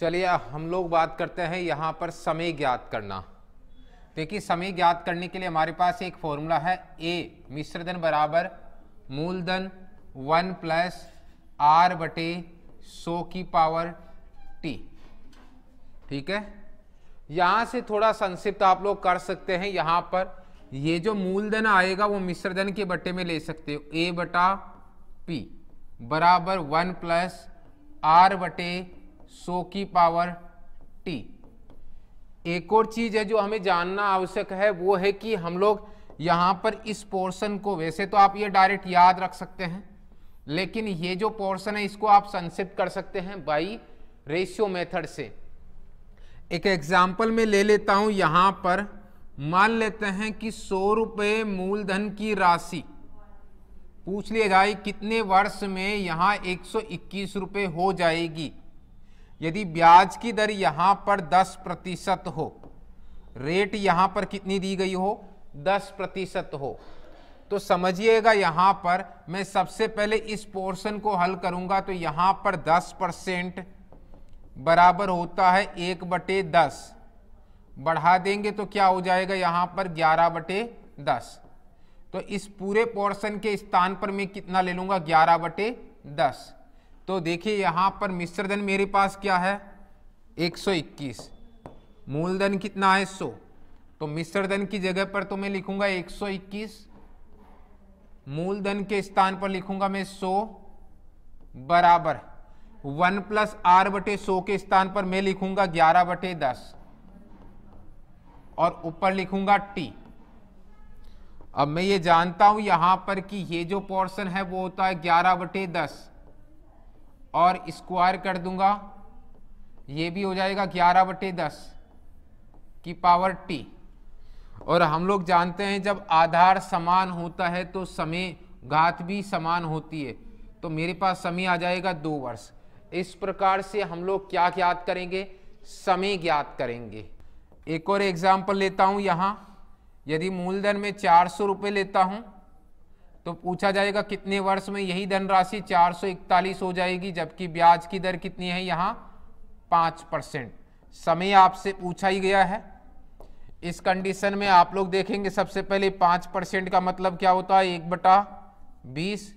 चलिए हम लोग बात करते हैं यहाँ पर समय ज्ञात करना देखिए समय ज्ञात करने के लिए हमारे पास एक फॉर्मूला है ए मिश्रधन बराबर मूलधन वन प्लस आर बटे सो की पावर टी ठीक है यहाँ से थोड़ा संक्षिप्त आप लोग कर सकते हैं यहाँ पर ये जो मूलधन आएगा वो मिश्रधन के बटे में ले सकते हो ए बटा पी बराबर वन प्लस आर बटे सो की पावर टी एक और चीज है जो हमें जानना आवश्यक है वो है कि हम लोग यहाँ पर इस पोर्शन को वैसे तो आप ये डायरेक्ट याद रख सकते हैं लेकिन ये जो पोर्शन है इसको आप संक्षिप्त कर सकते हैं बाई रेशियो मेथड से एक एग्जाम्पल में ले लेता हूँ यहाँ पर मान लेते हैं कि सौ रुपये मूलधन की राशि पूछ लिया जाए कितने वर्ष में यहाँ एक सौ इक्कीस रुपये हो जाएगी यदि ब्याज की दर यहाँ पर 10 प्रतिशत हो रेट यहाँ पर कितनी दी गई हो 10 प्रतिशत हो तो समझिएगा यहाँ पर मैं सबसे पहले इस पोर्शन को हल करूँगा तो यहाँ पर 10 परसेंट बराबर होता है एक बटे दस बढ़ा देंगे तो क्या हो जाएगा यहाँ पर ग्यारह बटे दस तो इस पूरे पोर्शन के स्थान पर मैं कितना ले लूँगा ग्यारह बटे दस तो देखिए यहाँ पर धन मेरे पास क्या है 121 मूलधन कितना है 100 तो धन की जगह पर तो मैं लिखूंगा 121 मूलधन के स्थान पर लिखूंगा मैं 100 बराबर 1 प्लस आर बटे सो के स्थान पर मैं लिखूंगा 11 बटे दस और ऊपर लिखूंगा टी अब मैं ये जानता हूं यहां पर कि ये जो पोर्शन है वो होता है 11 बटे दस और स्क्वायर कर दूंगा ये भी हो जाएगा ग्यारह बटे दस की पावर टी और हम लोग जानते हैं जब आधार समान होता है तो समय घात भी समान होती है तो मेरे पास समय आ जाएगा दो वर्ष इस प्रकार से हम लोग क्या ज्ञात करेंगे समय ज्ञात करेंगे एक और एग्जाम्पल लेता हूँ यहाँ यदि मूलधन में चार सौ रुपये लेता हूँ तो पूछा जाएगा कितने वर्ष में यही धनराशि 441 हो जाएगी जबकि ब्याज की दर कितनी है यहाँ पांच परसेंट समय आपसे पूछा ही गया है इस कंडीशन में आप लोग देखेंगे सबसे पहले पांच परसेंट का मतलब क्या होता है एक बटा बीस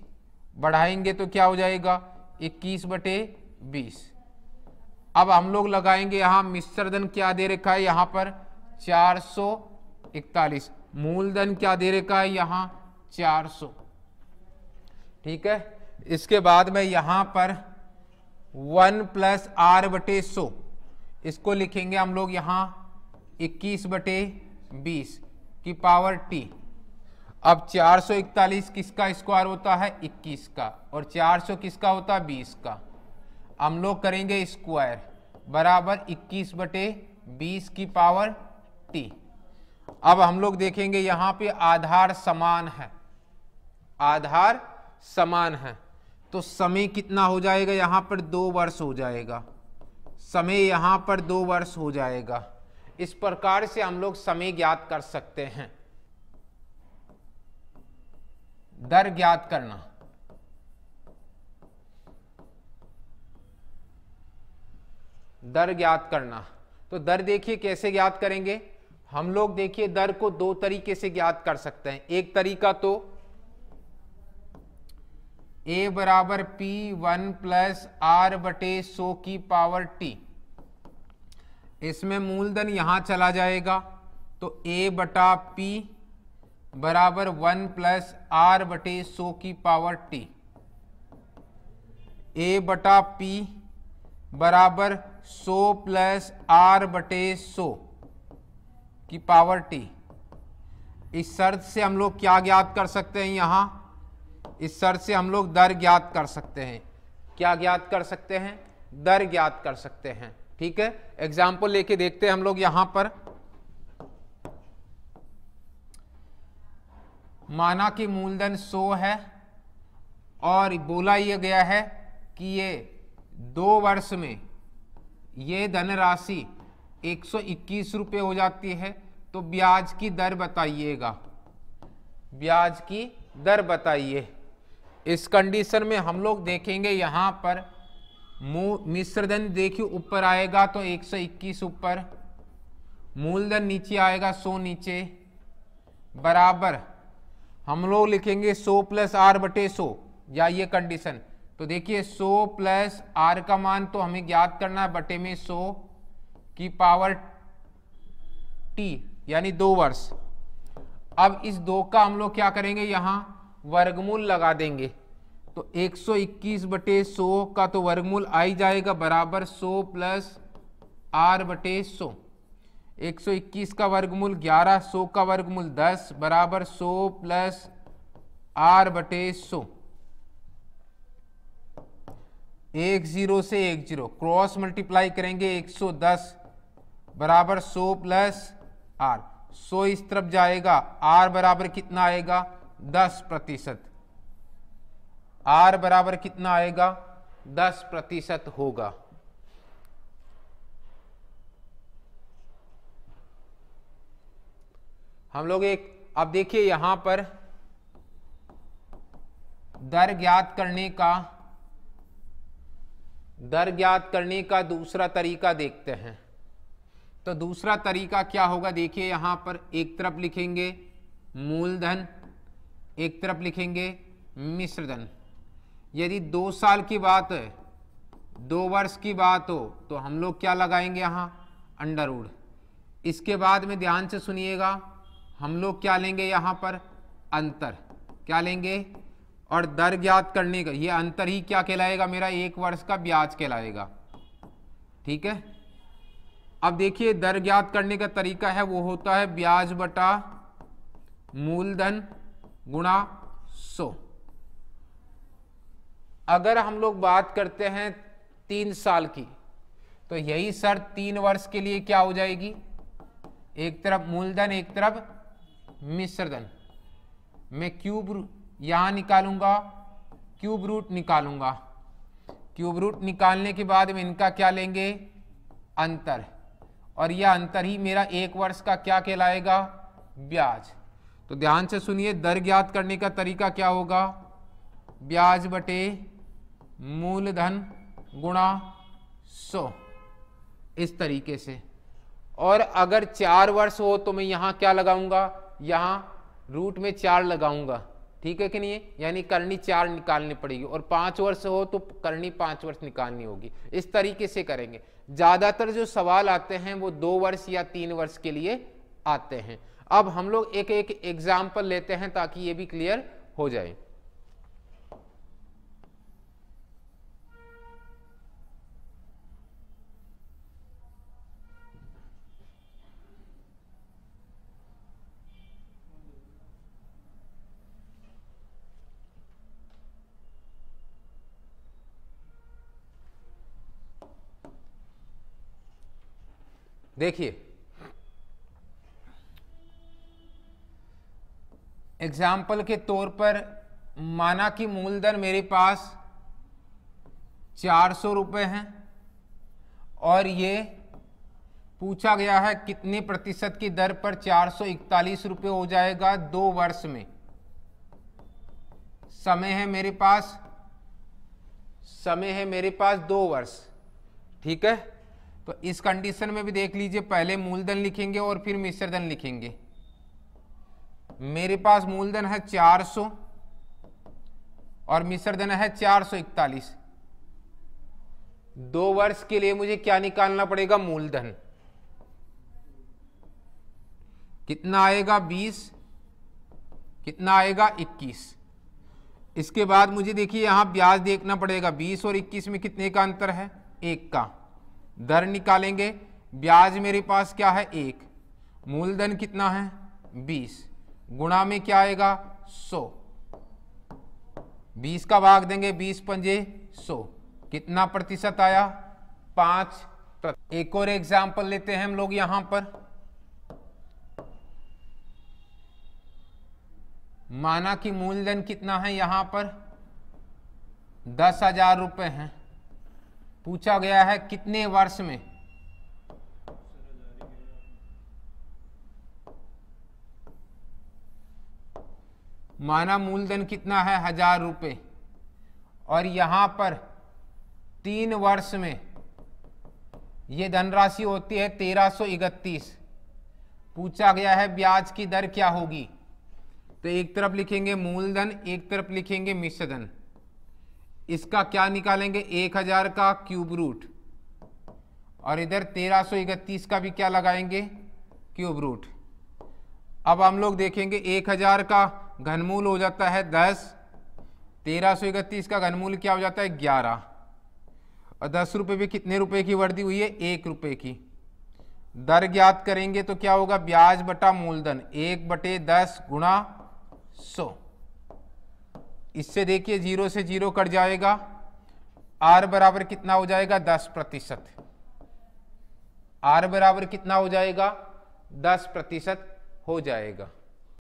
बढ़ाएंगे तो क्या हो जाएगा इक्कीस बटे बीस अब हम लोग लगाएंगे यहां मिश्र धन क्या दे रखा है यहां पर चार सौ इकतालीस मूलधन क्या दे रखा है यहां चार सौ ठीक है इसके बाद में यहां पर वन प्लस आर बटे सो इसको लिखेंगे हम लोग यहां इक्कीस बटे बीस की पावर टी अब 441 किसका स्क्वायर होता है 21 का और 400 किसका होता है 20 का हम लोग करेंगे स्क्वायर बराबर 21 बटे 20 की पावर टी अब हम लोग देखेंगे यहाँ पे आधार समान है आधार समान है तो समय कितना हो जाएगा यहाँ पर दो वर्ष हो जाएगा समय यहाँ पर दो वर्ष हो जाएगा इस प्रकार से हम लोग समय ज्ञात कर सकते हैं दर ज्ञात करना दर ज्ञात करना तो दर देखिए कैसे ज्ञात करेंगे हम लोग देखिए दर को दो तरीके से ज्ञात कर सकते हैं एक तरीका तो ए बराबर पी वन प्लस आर बटे सो की पावर टी इसमें मूलधन यहां चला जाएगा तो ए बटा पी बराबर वन प्लस आर बटे सो की पावर टी ए बटा पी बराबर सो प्लस आर बटे सो की पावर टी इस शर्त से हम लोग क्या ज्ञात कर सकते हैं यहां इस सर से हम लोग दर ज्ञात कर सकते हैं क्या ज्ञात कर सकते हैं दर ज्ञात कर सकते हैं ठीक है एग्जाम्पल लेके देखते हैं हम लोग यहां पर माना कि मूलधन 100 है और बोला यह गया है कि ये दो वर्ष में ये धनराशि एक सौ रुपये हो जाती है तो ब्याज की दर बताइएगा ब्याज की दर बताइए इस कंडीशन में हम लोग देखेंगे यहाँ पर मिश्रधन देखिए ऊपर आएगा तो 121 ऊपर मूलधन नीचे आएगा 100 नीचे बराबर हम लोग लिखेंगे 100 प्लस आर बटे सो या ये कंडीशन तो देखिए 100 प्लस आर का मान तो हमें ज्ञात करना है बटे में 100 की पावर टी यानी दो वर्ष अब इस दो का हम लोग क्या करेंगे यहाँ वर्गमूल लगा देंगे तो 121 बटे 100 का तो वर्गमूल आ ही जाएगा बराबर 100 प्लस आर बटे सौ 121 का वर्गमूल 11 100 का वर्गमूल 10 बराबर 100 प्लस आर बटे 100 एक जीरो से एक जीरो क्रॉस मल्टीप्लाई करेंगे 110 बराबर 100 प्लस आर 100 इस तरफ जाएगा आर बराबर कितना आएगा दस प्रतिशत आर बराबर कितना आएगा दस प्रतिशत होगा हम लोग एक अब देखिए यहां पर दर ज्ञात करने का दर ज्ञात करने का दूसरा तरीका देखते हैं तो दूसरा तरीका क्या होगा देखिए यहां पर एक तरफ लिखेंगे मूलधन एक तरफ लिखेंगे मिश्रधन यदि दो साल की बात है दो वर्ष की बात हो तो हम लोग क्या लगाएंगे यहाँ अंडरवुड इसके बाद में ध्यान से सुनिएगा हम लोग क्या लेंगे यहाँ पर अंतर क्या लेंगे और दर ज्ञात करने का ये अंतर ही क्या कहलाएगा मेरा एक वर्ष का ब्याज कहलाएगा ठीक है अब देखिए दर ज्ञात करने का तरीका है वो होता है ब्याज बटा मूलधन गुणा सो अगर हम लोग बात करते हैं तीन साल की तो यही सर तीन वर्ष के लिए क्या हो जाएगी एक तरफ मूलधन एक तरफ मिश्रधन मैं क्यूब यहां निकालूंगा क्यूब रूट निकालूंगा क्यूब रूट निकालने के बाद में इनका क्या लेंगे अंतर और यह अंतर ही मेरा एक वर्ष का क्या कहलाएगा ब्याज तो ध्यान से सुनिए दर ज्ञात करने का तरीका क्या होगा ब्याज बटे मूलधन गुणा सो इस तरीके से और अगर चार वर्ष हो तो मैं यहां क्या लगाऊंगा यहां रूट में चार लगाऊंगा ठीक है कि नहीं यानी करनी चार निकालनी पड़ेगी और पांच वर्ष हो तो करनी पांच वर्ष निकालनी होगी इस तरीके से करेंगे ज़्यादातर जो सवाल आते हैं वो दो वर्ष या तीन वर्ष के लिए आते हैं अब हम लोग एक एक एग्जाम्पल लेते हैं ताकि ये भी क्लियर हो जाए देखिए एग्जाम्पल के तौर पर माना कि मूलधन मेरे पास चार सौ रुपये हैं और ये पूछा गया है कितने प्रतिशत की दर पर चार सौ इकतालीस रुपये हो जाएगा दो वर्ष में समय है मेरे पास समय है मेरे पास दो वर्ष ठीक है तो इस कंडीशन में भी देख लीजिए पहले मूलधन लिखेंगे और फिर मिश्रधन लिखेंगे मेरे पास मूलधन है 400 और धन है 441 दो वर्ष के लिए मुझे क्या निकालना पड़ेगा मूलधन कितना आएगा 20 कितना आएगा 21 इसके बाद मुझे देखिए यहां ब्याज देखना पड़ेगा 20 और 21 में कितने का अंतर है एक का दर निकालेंगे ब्याज मेरे पास क्या है एक मूलधन कितना है बीस गुणा में क्या आएगा सो बीस का भाग देंगे बीस पंजे सो कितना प्रतिशत आया पांच एक और एग्जाम्पल लेते हैं हम लोग यहां पर माना कि मूलधन कितना है यहां पर दस हजार रुपये हैं पूछा गया है कितने वर्ष में माना मूलधन कितना है हजार रुपये और यहाँ पर तीन वर्ष में ये धनराशि होती है तेरह सौ इकतीस पूछा गया है ब्याज की दर क्या होगी तो एक तरफ लिखेंगे मूलधन एक तरफ लिखेंगे मिश्रधन इसका क्या निकालेंगे एक हजार का क्यूब रूट और इधर तेरह सौ इकतीस का भी क्या लगाएंगे क्यूब रूट अब हम लोग देखेंगे एक हजार का घनमूल हो जाता है दस तेरह सौ इकतीस का घनमूल क्या हो जाता है ग्यारह और दस रुपये भी कितने रुपए की वर्दी हुई है एक रुपये की दर ज्ञात करेंगे तो क्या होगा ब्याज बटा मूलधन एक बटे दस गुणा सौ इससे देखिए जीरो से जीरो कट जाएगा आर बराबर कितना हो जाएगा दस प्रतिशत आर बराबर कितना हो जाएगा दस प्रतिशत हो जाएगा